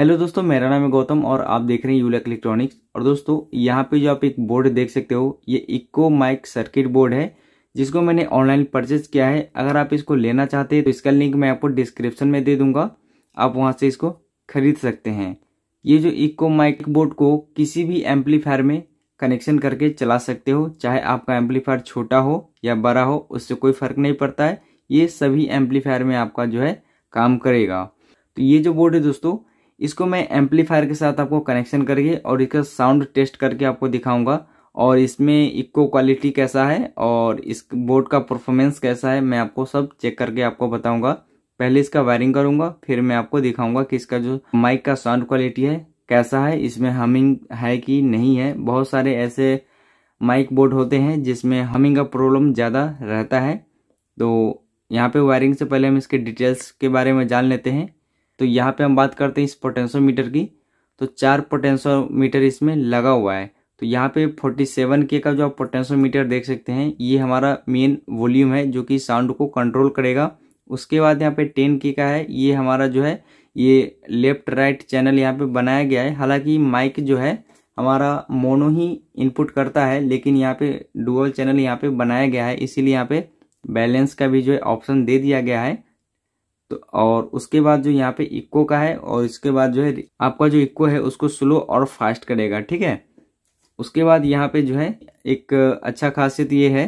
hello दोस्तों मेरा नाम है गौतम और आप देख रहे हैं यूलेक इलेक्ट्रॉनिक्स और दोस्तों यहाँ पे जो आप एक बोर्ड देख सकते हो ये इक्को माइक सर्किट बोर्ड है जिसको मैंने ऑनलाइन परचेज किया है अगर आप इसको लेना चाहते हैं तो इसका लिंक मैं आपको डिस्क्रिप्शन में दे दूंगा आप वहाँ से इसको खरीद सकते हैं ये जो इक्को माइक बोर्ड को किसी भी एम्पलीफायर में कनेक्शन करके चला सकते हो चाहे आपका एम्पलीफायर छोटा हो या बड़ा हो उससे कोई फर्क नहीं पड़ता है ये सभी एम्पलीफायर में आपका जो है काम करेगा तो ये जो बोर्ड है दोस्तों इसको मैं एम्पलीफायर के साथ आपको कनेक्शन करके और इसका साउंड टेस्ट करके आपको दिखाऊंगा और इसमें इको क्वालिटी कैसा है और इस बोर्ड का परफॉर्मेंस कैसा है मैं आपको सब चेक करके आपको बताऊंगा पहले इसका वायरिंग करूंगा फिर मैं आपको दिखाऊंगा कि इसका जो माइक का साउंड क्वालिटी है कैसा है इसमें हमिंग है कि नहीं है बहुत सारे ऐसे माइक बोर्ड होते हैं जिसमें हमिंग का प्रॉब्लम ज़्यादा रहता है तो यहाँ पे वायरिंग से पहले हम इसके डिटेल्स के बारे में जान लेते हैं तो यहाँ पे हम बात करते हैं इस पोटेंशियोमीटर की तो चार पोटेंशियोमीटर इसमें लगा हुआ है तो यहाँ पे 47 के का जो आप पोटेंशियोमीटर देख सकते हैं ये हमारा मेन वॉल्यूम है जो कि साउंड को कंट्रोल करेगा उसके बाद यहाँ पे 10 के का है ये हमारा जो है ये लेफ्ट राइट चैनल यहाँ पे बनाया गया है हालांकि माइक जो है हमारा मोनो ही इनपुट करता है लेकिन यहाँ पे डुअल चैनल यहाँ पे बनाया गया है इसीलिए यहाँ पे बैलेंस का भी जो है ऑप्शन दे दिया गया है तो और उसके बाद जो यहाँ पे इक्को का है और इसके बाद जो है आपका जो इक्को है उसको स्लो और फास्ट करेगा ठीक है उसके बाद यहाँ पे जो है एक अच्छा खासियत ये है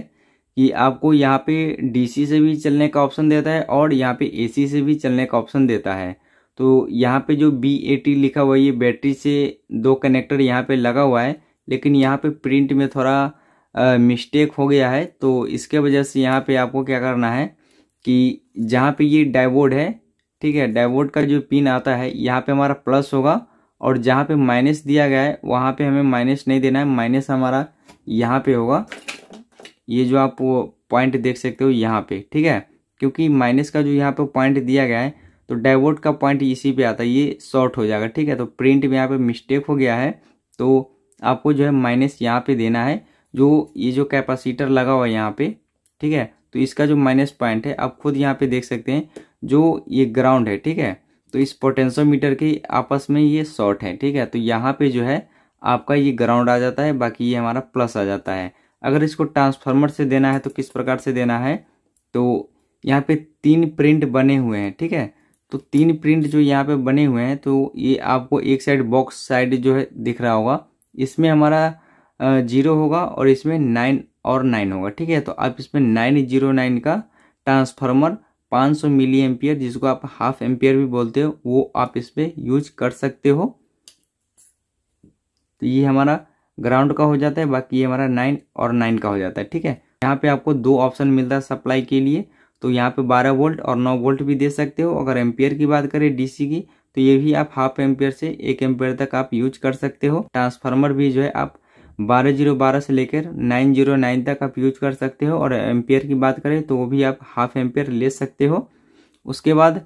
कि आपको यहाँ पे डीसी से भी चलने का ऑप्शन देता है और यहाँ पे एसी से भी चलने का ऑप्शन देता है तो यहाँ पे जो बी ए टी लिखा हुआ है ये बैटरी से दो कनेक्टर यहाँ पे लगा हुआ है लेकिन यहाँ पे प्रिंट में थोड़ा मिस्टेक हो गया है तो इसके वजह से यहाँ पे आपको क्या करना है कि जहाँ पे ये डाइवोड है ठीक है डाइवोड का जो पिन आता है यहाँ पे हमारा प्लस होगा और जहाँ पे माइनस दिया गया है वहाँ पे हमें माइनस नहीं देना है माइनस हमारा यहाँ पे होगा ये जो आप पॉइंट देख सकते हो यहाँ पे ठीक है क्योंकि माइनस का जो यहाँ पे पॉइंट दिया गया है तो डाइवोट का पॉइंट इसी पे आता है ये शॉर्ट हो जाएगा ठीक है तो प्रिंट में यहाँ पर मिस्टेक हो गया है तो आपको जो है माइनस यहाँ पर देना है जो ये जो कैपासीटर लगा हुआ है यहाँ पर ठीक है तो इसका जो माइनस पॉइंट है आप खुद यहाँ पे देख सकते हैं जो ये ग्राउंड है ठीक है तो इस पोटेंशियोमीटर के आपस में ये शॉर्ट है ठीक है तो यहाँ पे जो है आपका ये ग्राउंड आ जाता है बाकी ये हमारा प्लस आ जाता है अगर इसको ट्रांसफार्मर से देना है तो किस प्रकार से देना है तो यहाँ पे तीन प्रिंट बने हुए हैं ठीक है तो तीन प्रिंट जो यहाँ पे बने हुए हैं तो ये आपको एक साइड बॉक्स साइड जो है दिख रहा होगा इसमें हमारा जीरो होगा और इसमें नाइन और नाइन होगा ठीक है तो आप इसमें नाइन जीरो नाइन का ट्रांसफार्मर 500 मिली एम्पियर जिसको आप हाफ एम्पियर भी बोलते हो वो आप इस पर यूज कर सकते हो तो ये हमारा ग्राउंड का हो जाता है बाकी ये हमारा नाइन और नाइन का हो जाता है ठीक है यहाँ पे आपको दो ऑप्शन मिलता है सप्लाई के लिए तो यहाँ पे 12 वोल्ट और 9 वोल्ट भी दे सकते हो अगर एम्पियर की बात करें डीसी की तो ये भी आप हाफ एम्पियर से एक एम्पियर तक आप यूज कर सकते हो ट्रांसफार्मर भी जो है आप बारह जीरो बारह से लेकर नाइन जीरो नाइन तक आप यूज कर सकते हो और एम्पियर की बात करें तो वो भी आप हाफ एम्पियर ले सकते हो उसके बाद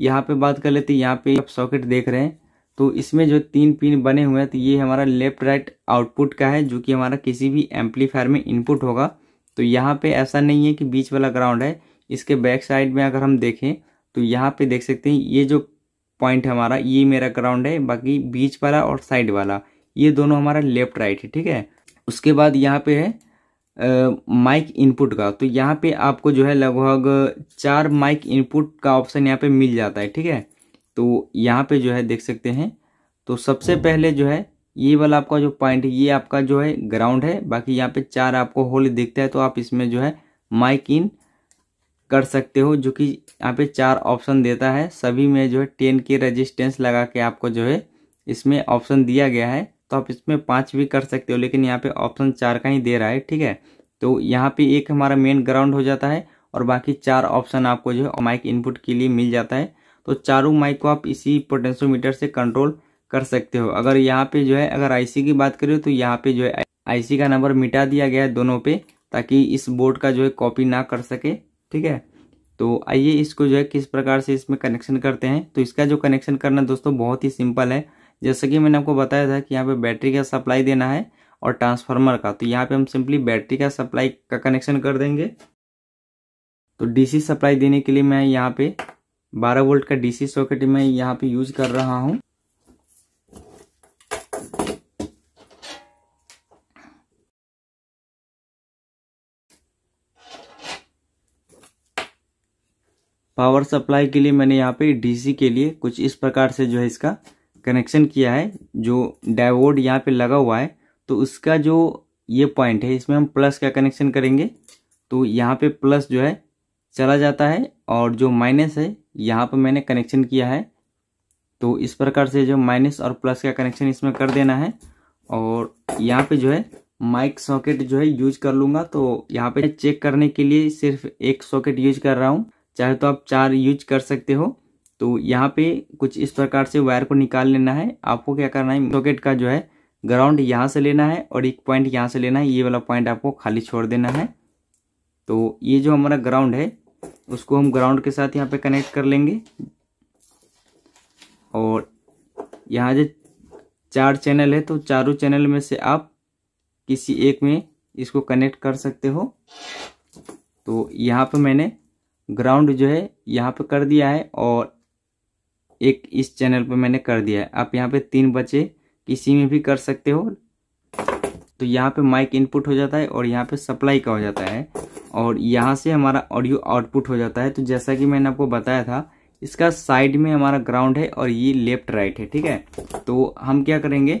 यहाँ पे बात कर लेते हैं यहाँ पे आप सॉकेट देख रहे हैं तो इसमें जो तीन पिन बने हुए हैं तो ये हमारा लेफ्ट राइट आउटपुट का है जो कि हमारा किसी भी एम्पलीफायर में इनपुट होगा तो यहाँ पर ऐसा नहीं है कि बीच वाला ग्राउंड है इसके बैक साइड में अगर हम देखें तो यहाँ पर देख सकते हैं ये जो पॉइंट हमारा ये मेरा ग्राउंड है बाकी बीच वाला और साइड वाला ये दोनों हमारा लेफ्ट राइट है ठीक है उसके बाद यहाँ पे है माइक uh, इनपुट का तो यहाँ पे आपको जो है लगभग चार माइक इनपुट का ऑप्शन यहाँ पे मिल जाता है ठीक है तो यहाँ पे जो है देख सकते हैं तो सबसे पहले जो है ये वाला आपका जो पॉइंट है ये आपका जो है ग्राउंड है बाकी यहाँ पे चार आपको होल दिखते है तो आप इसमें जो है माइक इन कर सकते हो जो कि यहाँ पे चार ऑप्शन देता है सभी में जो है टेन के रजिस्टेंस लगा के आपको जो है इसमें ऑप्शन दिया गया है तो आप इसमें पाँच भी कर सकते हो लेकिन यहाँ पे ऑप्शन चार का ही दे रहा है ठीक है तो यहाँ पे एक हमारा मेन ग्राउंड हो जाता है और बाकी चार ऑप्शन आपको जो है माइक इनपुट के लिए मिल जाता है तो चारों माइक को आप इसी पोटेंशियोमीटर से कंट्रोल कर सकते हो अगर यहाँ पे जो है अगर आईसी की बात करें तो यहाँ पे जो है आईसी का नंबर मिटा दिया गया है दोनों पे ताकि इस बोर्ड का जो है कॉपी ना कर सके ठीक है तो आइए इसको जो है किस प्रकार से इसमें कनेक्शन करते हैं तो इसका जो कनेक्शन करना दोस्तों बहुत ही सिंपल है जैसे कि मैंने आपको बताया था कि यहाँ पे बैटरी का सप्लाई देना है और ट्रांसफार्मर का तो यहाँ पे हम सिंपली बैटरी का सप्लाई का कनेक्शन कर देंगे तो डीसी सप्लाई देने के लिए मैं यहाँ पे 12 वोल्ट का डीसी सॉकेट मैं यहाँ पे यूज कर रहा हूँ पावर सप्लाई के लिए मैंने यहाँ पे डीसी के लिए कुछ इस प्रकार से जो है इसका कनेक्शन किया है जो डायोड यहाँ पे लगा हुआ है तो उसका जो ये पॉइंट है इसमें हम प्लस का कनेक्शन करेंगे तो यहाँ पे प्लस जो है चला जाता है और जो माइनस है यहाँ पर मैंने कनेक्शन किया है तो इस प्रकार से जो माइनस और प्लस का कनेक्शन इसमें कर देना है और यहाँ पे जो है माइक सॉकेट जो है यूज कर लूँगा तो यहाँ पे चेक करने के लिए सिर्फ एक सॉकेट यूज कर रहा हूँ चाहे तो आप चार यूज कर सकते हो तो यहाँ पे कुछ इस प्रकार से वायर को निकाल लेना है आपको क्या करना है सॉकेट का जो है ग्राउंड यहाँ से लेना है और एक पॉइंट यहाँ से लेना है ये वाला पॉइंट आपको खाली छोड़ देना है तो ये जो हमारा ग्राउंड है उसको हम ग्राउंड के साथ यहाँ पे कनेक्ट कर लेंगे और यहाँ जो चार चैनल है तो चारों चैनल में से आप किसी एक में इसको कनेक्ट कर सकते हो तो यहाँ पे मैंने ग्राउंड जो है यहाँ पे कर दिया है और एक इस चैनल पर मैंने कर दिया है आप यहाँ पे तीन बचे किसी में भी कर सकते हो तो यहाँ पे माइक इनपुट हो जाता है और यहाँ पे सप्लाई का हो जाता है और यहाँ से हमारा ऑडियो आउटपुट हो जाता है तो जैसा कि मैंने आपको बताया था इसका साइड में हमारा ग्राउंड है और ये लेफ्ट राइट है ठीक है तो हम क्या करेंगे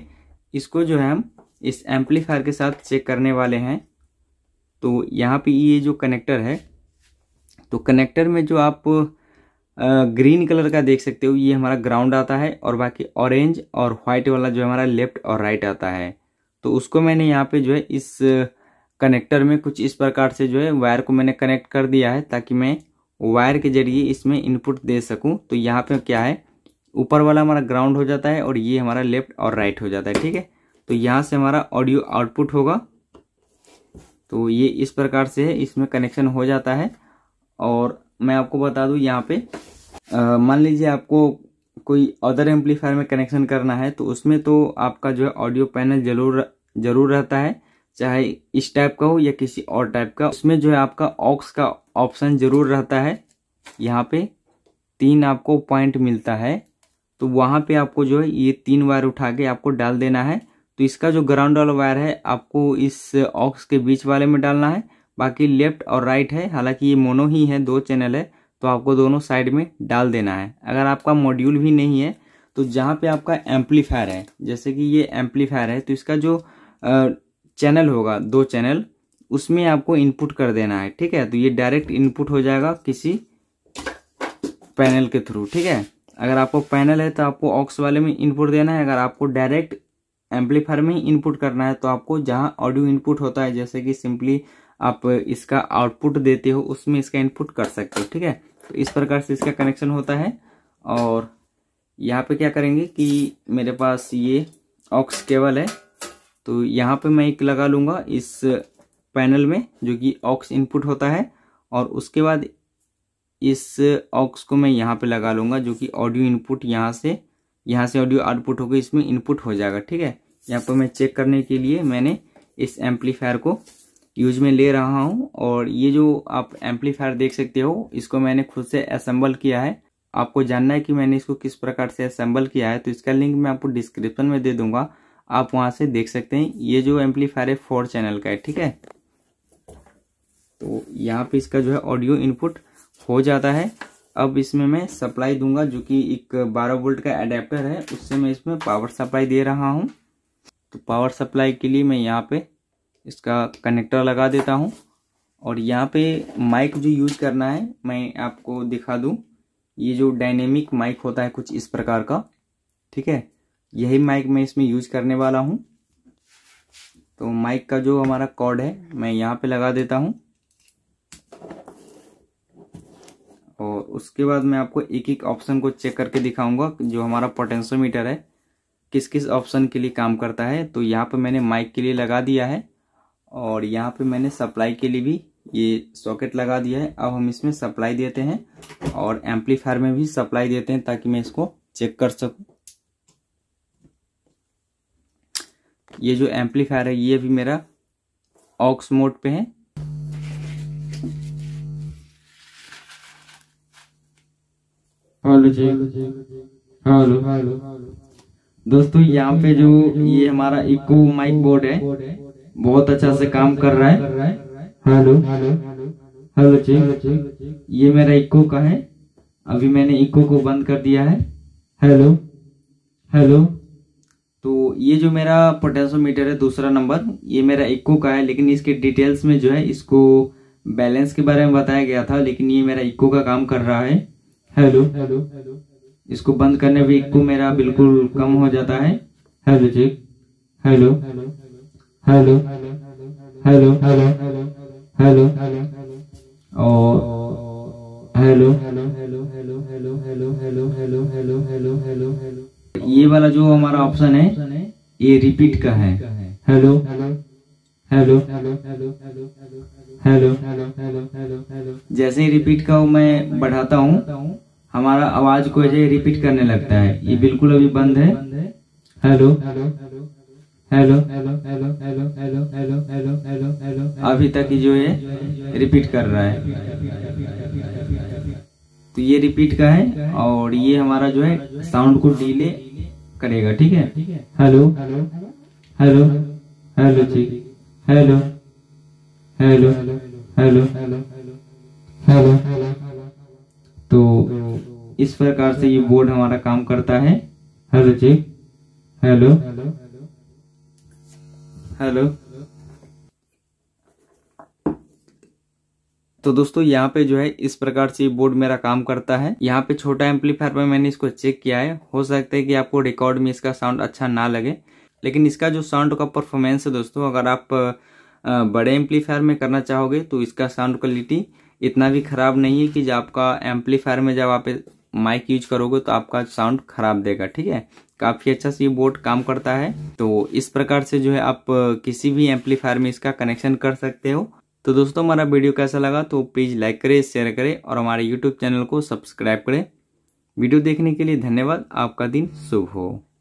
इसको जो है हम इस एम्पलीफायर के साथ चेक करने वाले हैं तो यहाँ पे ये जो कनेक्टर है तो कनेक्टर में जो आप ग्रीन कलर का देख सकते हो ये हमारा ग्राउंड आता है और बाकी ऑरेंज और वाइट वाला जो हमारा लेफ्ट और राइट आता है तो उसको मैंने यहाँ पे जो है इस कनेक्टर में कुछ इस प्रकार से जो है वायर को मैंने कनेक्ट कर दिया है ताकि मैं वायर के जरिए इसमें इनपुट दे सकूँ तो यहाँ पे क्या है ऊपर वाला हमारा ग्राउंड हो जाता है और ये हमारा लेफ्ट और राइट हो जाता है ठीक है तो यहाँ से हमारा ऑडियो आउटपुट होगा तो ये इस प्रकार से है इसमें कनेक्शन हो जाता है और मैं आपको बता दूं यहाँ पे मान लीजिए आपको कोई अदर एम्पलीफायर में कनेक्शन करना है तो उसमें तो आपका जो है ऑडियो पैनल जरूर जरूर रहता है चाहे इस टाइप का हो या किसी और टाइप का उसमें जो है आपका ऑक्स का ऑप्शन जरूर रहता है यहाँ पे तीन आपको पॉइंट मिलता है तो वहाँ पे आपको जो है ये तीन वायर उठा के आपको डाल देना है तो इसका जो ग्राउंड वाला वायर है आपको इस ऑक्स के बीच वाले में डालना है बाकी लेफ्ट और राइट है हालांकि ये मोनो ही है दो चैनल है तो आपको दोनों साइड में डाल देना है अगर आपका मॉड्यूल भी नहीं है तो जहाँ पे आपका एम्पलीफायर है जैसे कि ये एम्पलीफायर है तो इसका जो चैनल होगा दो चैनल उसमें आपको इनपुट कर देना है ठीक है तो ये डायरेक्ट इनपुट हो जाएगा किसी पैनल के थ्रू ठीक है अगर आपको पैनल है तो आपको ऑक्स वाले में इनपुट देना है अगर आपको डायरेक्ट एम्पलीफायर में ही इनपुट करना है तो आपको जहाँ ऑडियो इनपुट होता है जैसे कि सिंपली आप इसका आउटपुट देते हो उसमें इसका इनपुट कर सकते हो ठीक है तो इस प्रकार से इसका कनेक्शन होता है और यहाँ पे क्या करेंगे कि मेरे पास ये ऑक्स केबल है तो यहाँ पे मैं एक लगा लूँगा इस पैनल में जो कि ऑक्स इनपुट होता है और उसके बाद इस ऑक्स को मैं यहाँ पे लगा लूँगा जो कि ऑडियो इनपुट यहाँ से यहाँ से ऑडियो आउटपुट होकर इसमें इनपुट हो जाएगा ठीक है यहाँ पर मैं चेक करने के लिए मैंने इस एम्पलीफायर को यूज में ले रहा हूं और ये जो आप एम्पलीफायर देख सकते हो इसको मैंने खुद से असेंबल किया है आपको जानना है कि मैंने इसको किस प्रकार से असेंबल किया है तो इसका लिंक मैं आपको डिस्क्रिप्शन में दे दूंगा आप वहां से देख सकते हैं ये जो एम्पलीफायर है फोर चैनल का है ठीक है तो यहाँ पे इसका जो है ऑडियो इनपुट हो जाता है अब इसमें मैं सप्लाई दूंगा जो कि एक बारह वोल्ट का एडेप्टर है उससे मैं इसमें पावर सप्लाई दे रहा हूँ तो पावर सप्लाई के लिए मैं यहाँ पे इसका कनेक्टर लगा देता हूँ और यहाँ पे माइक जो यूज करना है मैं आपको दिखा दूँ ये जो डायनेमिक माइक होता है कुछ इस प्रकार का ठीक है यही माइक मैं इसमें यूज करने वाला हूँ तो माइक का जो हमारा कॉर्ड है मैं यहाँ पे लगा देता हूँ और उसके बाद मैं आपको एक एक ऑप्शन को चेक करके दिखाऊंगा जो हमारा पोटेंशियोमीटर है किस किस ऑप्शन के लिए काम करता है तो यहाँ पे मैंने माइक के लिए लगा दिया है और यहाँ पे मैंने सप्लाई के लिए भी ये सॉकेट लगा दिया है अब हम इसमें सप्लाई देते हैं और एम्पलीफायर में भी सप्लाई देते हैं ताकि मैं इसको चेक कर सकूँ ये जो एम्पलीफायर है ये भी मेरा ऑक्स मोड पे है हेलो हेलो दोस्तों यहाँ पे जो ये हमारा इको माइक बोर्ड है बहुत अच्छा से काम कर रहा है हेलो हेलो जी ये मेरा इको का है अभी मैंने इको को बंद कर दिया है हेलो हेलो तो ये जो मेरा पोटेंशियोमीटर है दूसरा नंबर ये मेरा इको का है लेकिन इसके डिटेल्स में जो है इसको बैलेंस के बारे में बताया गया था लेकिन ये मेरा इको का काम कर रहा है हेलो हेलो हेलो इसको बंद करने भी इको मेरा बिल्कुल कम हो जाता है hello ji hello hello hello hello hello hello hello hello hello ये वाला जो हमारा ऑप्शन है ये रिपीट का है hello hello hello hello hello जैसे ही रिपीट का मैं बढ़ाता हूँ हमारा आवाज को रिपीट करने लगता है ये बिल्कुल अभी बंद है हेलो हेलो हेलो हेलो अभी तक जो है रिपीट कर रहा है तो ये रिपीट का है और ये हमारा जो है साउंड को डिले करेगा ठीक है hello hello hello ji hello hello hello hello तो इस प्रकार से ये बोर्ड हमारा काम करता है hello ji hello hello hello तो दोस्तों यहाँ पे जो है इस प्रकार से बोर्ड मेरा काम करता है यहाँ पे छोटा एम्पलीफायर में मैंने इसको चेक किया है हो सकता है कि आपको रिकॉर्ड में इसका साउंड अच्छा ना लगे लेकिन इसका जो साउंड का परफॉर्मेंस है दोस्तों अगर आप बड़े एम्पलीफायर में करना चाहोगे तो इसका साउंड क्वालिटी इतना भी खराब नहीं है कि जब आपका एम्पलीफायर में जब आप माइक यूज करोगे तो आपका साउंड खराब देगा ठीक है काफ़ी अच्छा से ये बोर्ड काम करता है तो इस प्रकार से जो है आप किसी भी एम्पलीफायर में इसका कनेक्शन कर सकते हो तो दोस्तों हमारा वीडियो कैसा लगा तो प्लीज़ लाइक करे शेयर करे और हमारे यूट्यूब चैनल को सब्सक्राइब करें वीडियो देखने के लिए धन्यवाद आपका दिन शुभ हो